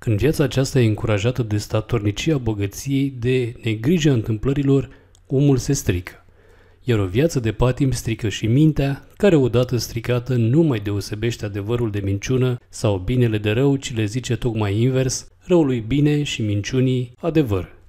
Când viața aceasta e încurajată de statornicia bogăției, de negrija întâmplărilor, omul se strică. Iar o viață de patim strică și mintea, care odată stricată nu mai deosebește adevărul de minciună sau binele de rău, ci le zice tocmai invers, răului bine și minciunii adevăr.